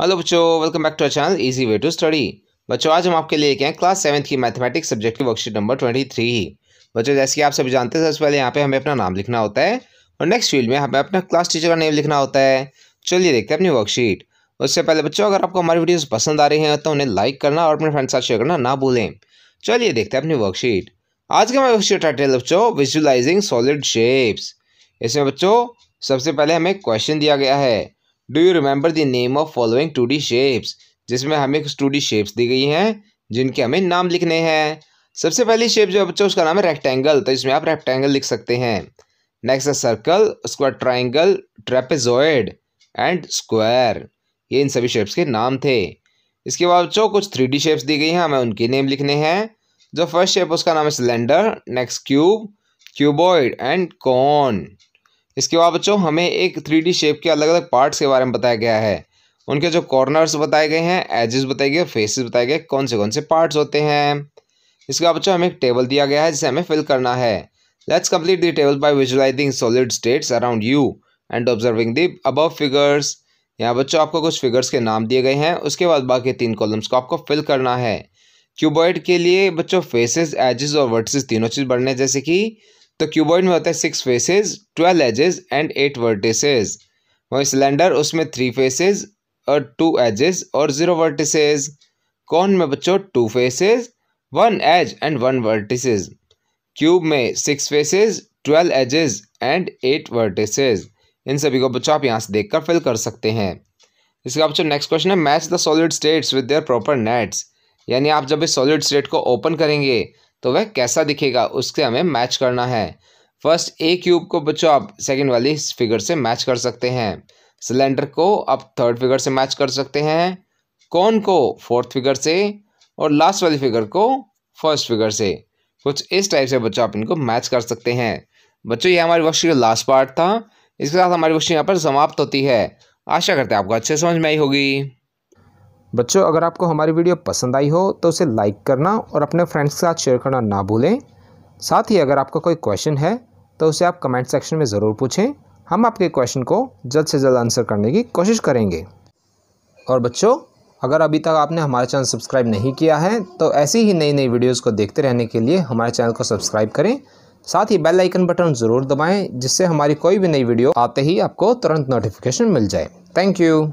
hello बच्चों welcome back to channel easy way to study बच्चों आज हम आपके लिए क्या क्लास सेवन्थ की मैथमेटिक्स सब्जेक्ट की वर्कशीट नंबर ट्वेंटी थ्री बच्चों जैसे कि आप सभी जानते हैं सबसे पहले यहाँ पे हमें अपना नाम लिखना होता है और नेक्स्ट फील्ड में हमें अपना क्लास टीचर का नेम लिखना होता है चलिए देखते हैं अपनी वर्कशीट उससे पहले बच्चों अगर आपको हमारी वीडियोज़ पसंद आ रही हैं तो उन्हें लाइक करना और अपने फ्रेंड साथ शेयर करना ना भूलें चलिए देखते हैं अपनी वर्कशीट आज के हमारे वर्कशीट टाइटल बच्चों विजुअलाइजिंग सॉलिड शेप्स इसमें बच्चों सबसे पहले हमें क्वेश्चन दिया गया है do you remember the name of following two D shapes जिसमें हमें कुछ टू डी शेप्स दी गई हैं जिनके हमें नाम लिखने हैं सबसे पहली शेप जो बच्चों उसका नाम है रेक्टेंगल तो इसमें आप रेक्टेंगल लिख सकते हैं नेक्स्ट है सर्कल उसके बाद ट्राइंगल ट्रेपेजोइड एंड स्क्वायर ये इन सभी शेप्स के नाम थे इसके बाद बच्चों कुछ थ्री डी शेप्स दी गई हैं हमें उनके नेम लिखने हैं जो फर्स्ट शेप उसका नाम है cylinder next cube cuboid and cone इसके बाद बच्चों हमें एक थ्री शेप के अलग अलग पार्ट्स के बारे में बताया गया है उनके जो कॉर्नर्स बताए गए हैं एजेस बताए गए फेसेस बताए गए कौन से कौन से पार्ट्स होते हैं इसके बाद बच्चों हमें एक टेबल दिया गया है जिसे हमें फिल करना है let's complete the table by visualising solid states around you and observing the above figures यहाँ बच्चों आपको कुछ फिगर्स के नाम दिए गए हैं उसके बाद बाकी तीन कॉलम्स को आपको फिल करना है क्यूबॉइड के लिए बच्चों फेसेस एजेस और वर्ड्स तीनों चीज़ बढ़ने जैसे कि तो क्यूबॉइड में होता है six faces twelve edges and eight vertices वहीं सिलेंडर उसमें थ्री फेसेस और टू एजेस और ज़ीरो वर्टिसेस कौन में बच्चों two faces one edge and one vertices cube में six faces twelve edges and eight vertices इन सभी को बच्चों आप यहाँ से कर फिल कर सकते हैं इसका बच्चों नेक्स्ट क्वेश्चन है match the solid states with their proper nets यानी आप जब इस सॉलिड स्टेट को ओपन करेंगे तो वह कैसा दिखेगा उससे हमें मैच करना है फर्स्ट ए क्यूब को बच्चों आप सेकेंड वाली फिगर से मैच कर सकते हैं सिलेंडर को आप थर्ड फिगर से मैच कर सकते हैं कौन को फोर्थ फिगर से और लास्ट वाली फिगर को फर्स्ट फिगर से कुछ इस टाइप से बच्चों आप इनको मैच कर सकते हैं बच्चों ये हमारी वर्कशीट का लास्ट पार्ट था इसके साथ हमारी वर्कशीट यहाँ पर समाप्त होती है आशा करते हैं आपको अच्छे समझ में आई होगी बच्चों अगर आपको हमारी वीडियो पसंद आई हो तो उसे लाइक करना और अपने फ्रेंड्स के साथ शेयर करना ना भूलें साथ ही अगर आपका कोई क्वेश्चन है तो उसे आप कमेंट सेक्शन में ज़रूर पूछें हम आपके क्वेश्चन को जल्द से जल्द आंसर करने की कोशिश करेंगे और बच्चों अगर अभी तक आपने हमारा चैनल सब्सक्राइब नहीं किया है तो ऐसी ही नई नई वीडियोस को देखते रहने के लिए हमारे चैनल को सब्सक्राइब करें साथ ही बेल आइकन बटन ज़रूर दबाएं जिससे हमारी कोई भी नई वीडियो आते ही आपको तुरंत नोटिफिकेशन मिल जाए थैंक यू